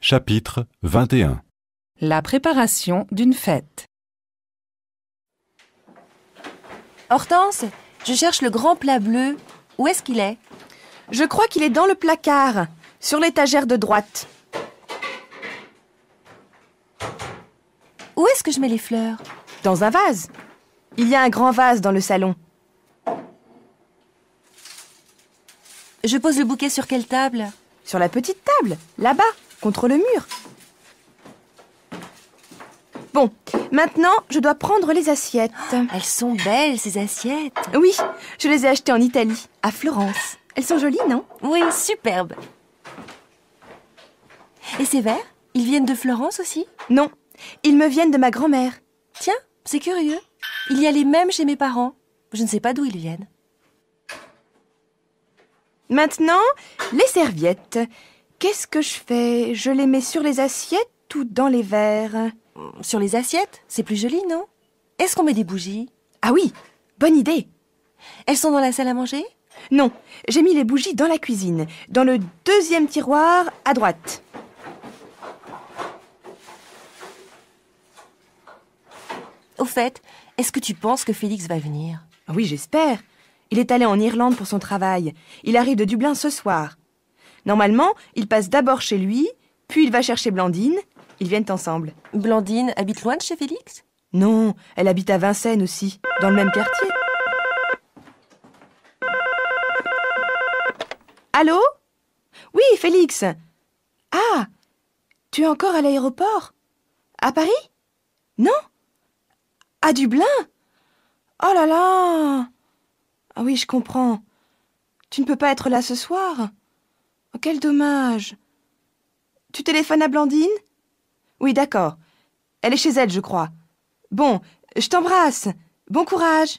Chapitre 21 La préparation d'une fête Hortense, je cherche le grand plat bleu. Où est-ce qu'il est, Je crois qu'il est dans le placard, sur l'étagère de droite. Où est-ce que je mets les fleurs Dans un vase. Il y a un grand vase dans le salon. Je pose le bouquet sur quelle table Sur la petite table, là-bas, contre le mur. Bon, maintenant, je dois prendre les assiettes. Oh, elles sont belles, ces assiettes. Oui, je les ai achetées en Italie, à Florence. Elles sont jolies, non Oui, superbes. Et ces verres Ils viennent de Florence aussi Non, ils me viennent de ma grand-mère. Tiens, c'est curieux. Il y a les mêmes chez mes parents. Je ne sais pas d'où ils viennent. Maintenant, les serviettes. Qu'est-ce que je fais Je les mets sur les assiettes ou dans les verres Sur les assiettes C'est plus joli, non Est-ce qu'on met des bougies Ah oui, bonne idée. Elles sont dans la salle à manger Non, j'ai mis les bougies dans la cuisine, dans le deuxième tiroir à droite. Au fait, est-ce que tu penses que Félix va venir ah Oui, j'espère. Il est allé en Irlande pour son travail. Il arrive de Dublin ce soir. Normalement, il passe d'abord chez lui, puis il va chercher Blandine. Ils viennent ensemble. Blandine habite loin de chez Félix Non, elle habite à Vincennes aussi, dans le même quartier. Allô Oui, Félix. Ah Tu es encore à l'aéroport À Paris Non À Dublin Oh là là oui, je comprends. Tu ne peux pas être là ce soir oh, Quel dommage. Tu téléphones à Blandine Oui, d'accord. Elle est chez elle, je crois. Bon, je t'embrasse. Bon courage.